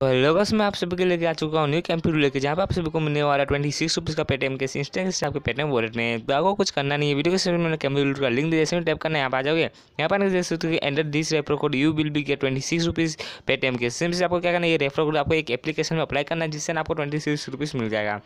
तो हेलो बस मैं आप सभी के लेके आ चुका हूँ न्यू कंप्यूटर लेके जहाँ पे आप सभी को मिलने वाला ट्वेंटी सिक्स रुपीज़ का पेटीएम के इंस्टेंट आपके पेटीएम वॉलेट में तो आपको कुछ करना नहीं है वीडियो के सभी मैंने कंप्यूटर का लिंक जैसे टैप करना यहाँ पर आ जाओगे यहाँ पर देख सकते हो enter this refer code you will be get twenty six rupees Paytm के सिम से आपको क्या करना है ये रेफर कोड आपको एक एप्लीकेशन में अप्लाई करना है जिससे आपको ट्वेंटी सिक्स रुपीज़ मिल जाएगा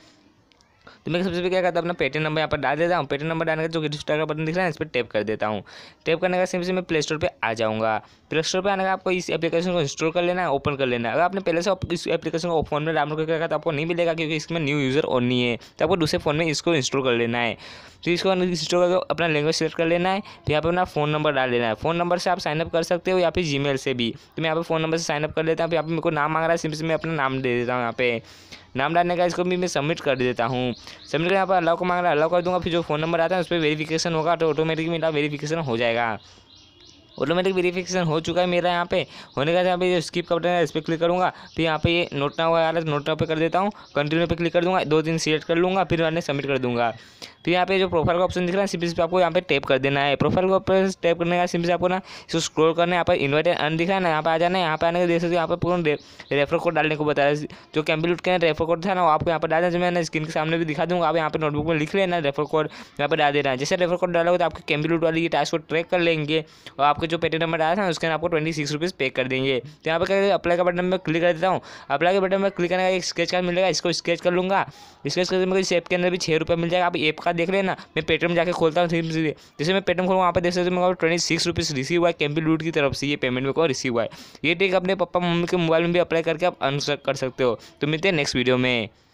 तो मैं सबसे पहले क्या करता हूँ अपना पेटीएम नंबर यहाँ पर डाल देता हूँ पेटीएम नंबर डालने का जो रजिस्टर का बटन दिख रहा है इस पर टैप कर देता हूँ टैप करने का सिम से मैं प्ले स्टोर पर आ जाऊँगा प्ले स्टोर पर आने का आपको इस एप्लीकेशन को इंस्टॉल कर लेना है ओपन कर लेना है अगर आपने पहले से इस एप्लीकेशन को फोन में डाउनलोड करके रखा तो आपको नहीं मिलेगा क्योंकि इसमें न्यू यूज़र और नहीं है तो आपको दूसरे फ़ोन में इसको इंस्टॉल कर लेना है तो इसको इंस्टॉल करके अपना लैंग्वेज सेलेक्ट कर लेना है फिर यहाँ पर अपना फ़ोन नंबर डाल लेना है फ़ोन नंबर से आप साइनअप कर सकते हो या फिर जी से भी तो मैं यहाँ पर फ़ोन नंबर से साइनअप कर लेता हूँ फिर यहाँ पर मेरे को नाम मांग रहा है सिम से मैं अपना नाम दे देता हूँ यहाँ पे नाम डालने का इसको भी मैं सबमिट कर देता हूँ सबमिट कर यहाँ पर अलाउ को मांग रहा है अलाउ कर दूँगा फिर जो फ़ोन नंबर आता है उस पर वेरीफिकेशन होगा तो ऑटोमेटिक मेरा वेरीफिकेशन हो जाएगा ऑटोमेटिक वेरीफिकेशन हो चुका है मेरा यहाँ पे होने का यहाँ पे स्किप का बटन है इस पर क्लिक करूँगा फिर यहाँ पे ये ना हुआ आ नोट ना पे कर देता हूँ कंटिन्यू पे क्लिक कर दूँगा दो दिन सिलेक्ट कर लूँगा फिर मैंने सबमिट कर दूँगा तो यहाँ पे जो प्रोफाइल का ऑप्शन दिख रहा है सिंपल सिंपल आपको यहाँ पे टैप कर देना है प्रोफाइल को टैप करने का सिंपली आपको ना इसको स्क्रोल करना है यहाँ पर इन्वर्टर अन दिख रहा है ना यहाँ पर आ जाना है यहाँ पे आने के देख सकते हो यहाँ पर पूरा रेफर कोड डालने को बता रहा है जो कैम्बिलूट के रेफर कोड था ना आपको यहाँ पर डालना जो मैंने स्क्रीन के सामने भी दिखा दूँगा आप यहाँ पर नोटबुक में लिख लेना रेफर कोड यहाँ पर डाल देना जैसे रेफर कोड डालोगे तो आपके कैम्बिलूट वाली टास्क को ट्रैक कर लेंगे और आपके जो पेटी नंबर डाला था उसके आपको ट्वेंटी सिक्स रुपीज़ पे कर देंगे तो यहाँ पर क्या अप्लाई का बटन में क्लिक कर देता हूँ अप्लाई के बटन में क्लिक करने का एक स्केच कार्ड मिलेगा इसको स्केच कर लूँगा स्केच करके सेप के अंदर भी छः रुपये मिल जाएगा आप ऐप का का देख लेना मैं पेटीएम जाके खोलता हूँ सीधे जैसे मैं पेटीएम खोलूँ वहाँ पर देख सकते हो मेरे को ट्वेंटी सिक्स रुपीज़ रिसीव हुआ है कैंपी लूट की तरफ से ये पेमेंट मेरे को रिसीव हुआ है ये टेक अपने पापा मम्मी के मोबाइल में भी अप्लाई करके आप आंसर कर सकते हो तो मिलते हैं नेक्स्ट वीडियो में